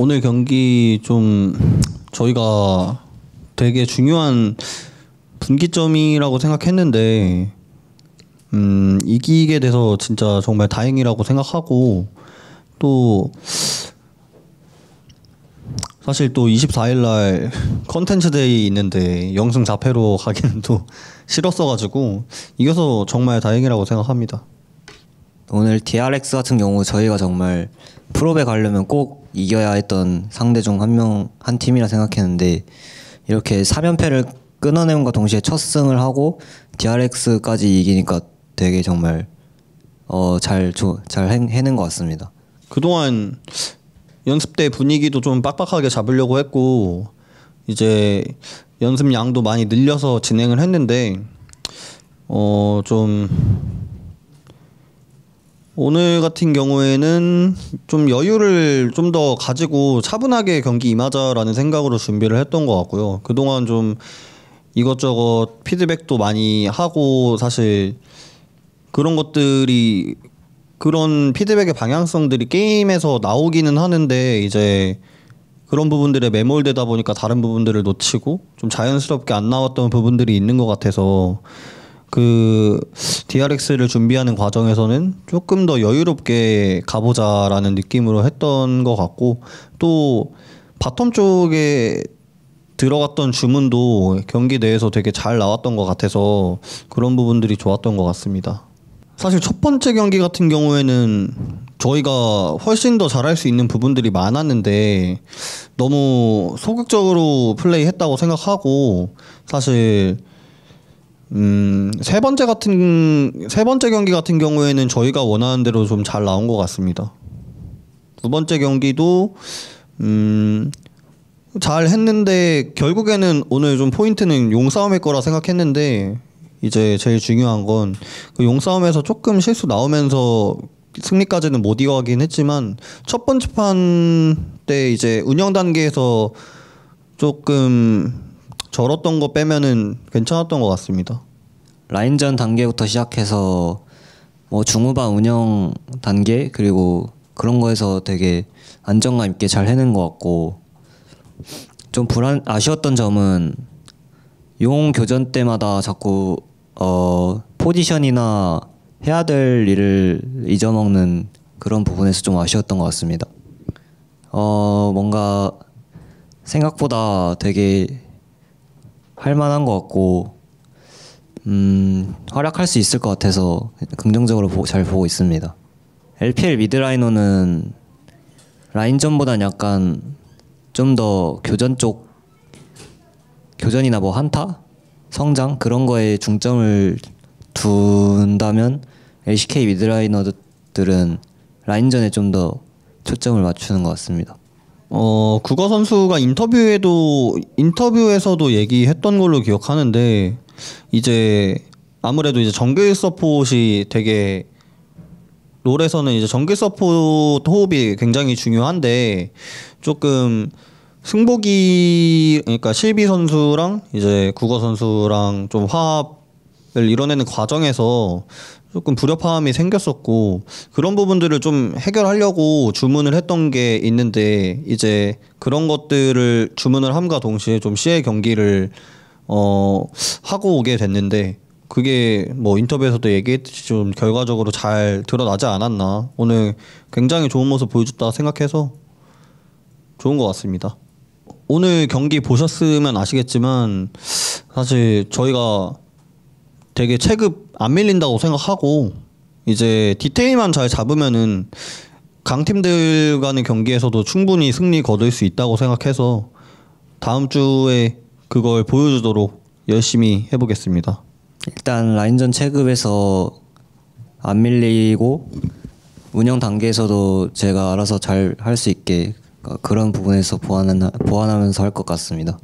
오늘 경기 좀 저희가 되게 중요한 분기점이라고 생각했는데 음, 이기게 돼서 진짜 정말 다행이라고 생각하고 또 사실 또 24일 날 컨텐츠 데이 있는데 영승 4패로 가기는 또 싫었어 가지고 이겨서 정말 다행이라고 생각합니다. 오늘 DRX 같은 경우 저희가 정말 프로배 가려면 꼭 이겨야 했던 상대 중 한 명, 한 팀이라 생각했는데 이렇게 3연패를 끊어내면과 동시에 첫 승을 하고 DRX까지 이기니까 되게 정말 어, 잘, 잘 해낸 것 같습니다. 그동안 연습 때 분위기도 좀 빡빡하게 잡으려고 했고 이제 연습양도 많이 늘려서 진행을 했는데 어좀 오늘 같은 경우에는 좀 여유를 좀 더 가지고 차분하게 경기 임하자라는 생각으로 준비를 했던 것 같고요. 그동안 좀 이것저것 피드백도 많이 하고 사실 그런 것들이 그런 피드백의 방향성들이 게임에서 나오기는 하는데 이제 그런 부분들에 매몰되다 보니까 다른 부분들을 놓치고 좀 자연스럽게 안 나왔던 부분들이 있는 것 같아서 그 DRX를 준비하는 과정에서는 조금 더 여유롭게 가보자라는 느낌으로 했던 것 같고 또 바텀 쪽에 들어갔던 주문도 경기 내에서 되게 잘 나왔던 것 같아서 그런 부분들이 좋았던 것 같습니다. 사실 첫 번째 경기 같은 경우에는 저희가 훨씬 더 잘할 수 있는 부분들이 많았는데 너무 소극적으로 플레이했다고 생각하고 사실 음, 세 번째 같은 세 번째 경기 같은 경우에는 저희가 원하는 대로 좀 잘 나온 것 같습니다. 두 번째 경기도 음, 잘 했는데 결국에는 오늘 좀 포인트는 용싸움일 거라 생각했는데 이제 제일 중요한 건 그 용싸움에서 조금 실수 나오면서 승리까지는 못 이어가긴 했지만 첫 번째 판 때 이제 운영 단계에서 조금 절었던 거 빼면은 괜찮았던 것 같습니다. 라인전 단계부터 시작해서 뭐 중후반 운영 단계 그리고 그런 거에서 되게 안정감 있게 잘 해낸 것 같고 좀 불안 아쉬웠던 점은 용 교전 때마다 자꾸 어 포지션이나 해야 될 일을 잊어먹는 그런 부분에서 좀 아쉬웠던 것 같습니다. 어 뭔가 생각보다 되게 할 만한 것 같고 음, 활약할 수 있을 것 같아서 긍정적으로 보, 잘 보고 있습니다. LPL 미드라이너는 라인전보단 약간 좀 더 교전 쪽 교전이나 뭐 한타 성장 그런 거에 중점을 둔다면 LCK 미드라이너들은 라인전에 좀 더 초점을 맞추는 것 같습니다. 어 국어 선수가 인터뷰에도 인터뷰에서도 얘기했던 걸로 기억하는데 이제 아무래도 이제 정규 서폿이 되게 롤에서는 이제 정규 서폿 호흡이 굉장히 중요한데 조금 승복이 그러니까 실비 선수랑 이제 국어 선수랑 좀 화합 이뤄내는 과정에서 조금 불협화음이 생겼었고 그런 부분들을 좀 해결하려고 주문을 했던 게 있는데 이제 그런 것들을 주문을 함과 동시에 좀 시의 경기를 어 하고 오게 됐는데 그게 뭐 인터뷰에서도 얘기했듯이 좀 결과적으로 잘 드러나지 않았나 오늘 굉장히 좋은 모습 보여줬다 생각해서 좋은 것 같습니다. 오늘 경기 보셨으면 아시겠지만 사실 저희가 되게 체급 안 밀린다고 생각하고 이제 디테일만 잘 잡으면은 강팀들 간의 경기에서도 충분히 승리 거둘 수 있다고 생각해서 다음 주에 그걸 보여주도록 열심히 해보겠습니다. 일단 라인전 체급에서 안 밀리고 운영 단계에서도 제가 알아서 잘 할 수 있게 그런 부분에서 보완하면서 할 것 같습니다.